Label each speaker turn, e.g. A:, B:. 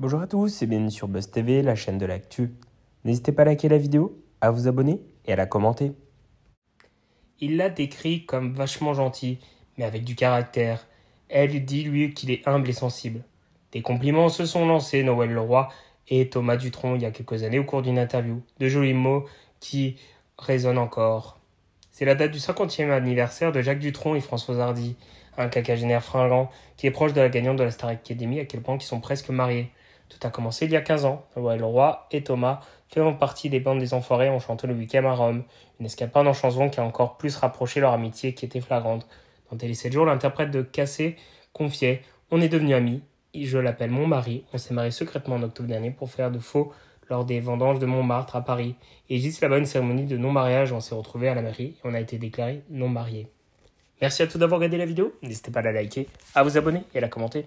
A: Bonjour à tous et bienvenue sur Buzz TV, la chaîne de l'actu. N'hésitez pas à liker la vidéo, à vous abonner et à la commenter. Il la décrit comme vachement gentil, mais avec du caractère. Elle dit lui qu'il est humble et sensible. Des compliments se sont lancés Noël Leroy et Thomas Dutron il y a quelques années au cours d'une interview. De jolis mots qui résonnent encore. C'est la date du 50e anniversaire de Jacques Dutron et François Hardy, un cacagénaire fringant qui est proche de la gagnante de la Star Academy à quel point ils sont presque mariés. Tout a commencé il y a 15 ans, le Roi et Thomas faisant partie des bandes des Enfoirés ont chanté le week-end à Rome, une escapade en chanson qui a encore plus rapproché leur amitié qui était flagrante. Dans Télé 7 jours, l'interprète de Cassé confiait On est devenus amis, je l'appelle mon mari, on s'est marié secrètement en octobre dernier pour faire de faux lors des vendanges de Montmartre à Paris, et juste là-bas une cérémonie de non-mariage, on s'est retrouvés à la mairie et on a été déclarés non » Merci à tous d'avoir regardé la vidéo, n'hésitez pas à la liker, à vous abonner et à la commenter.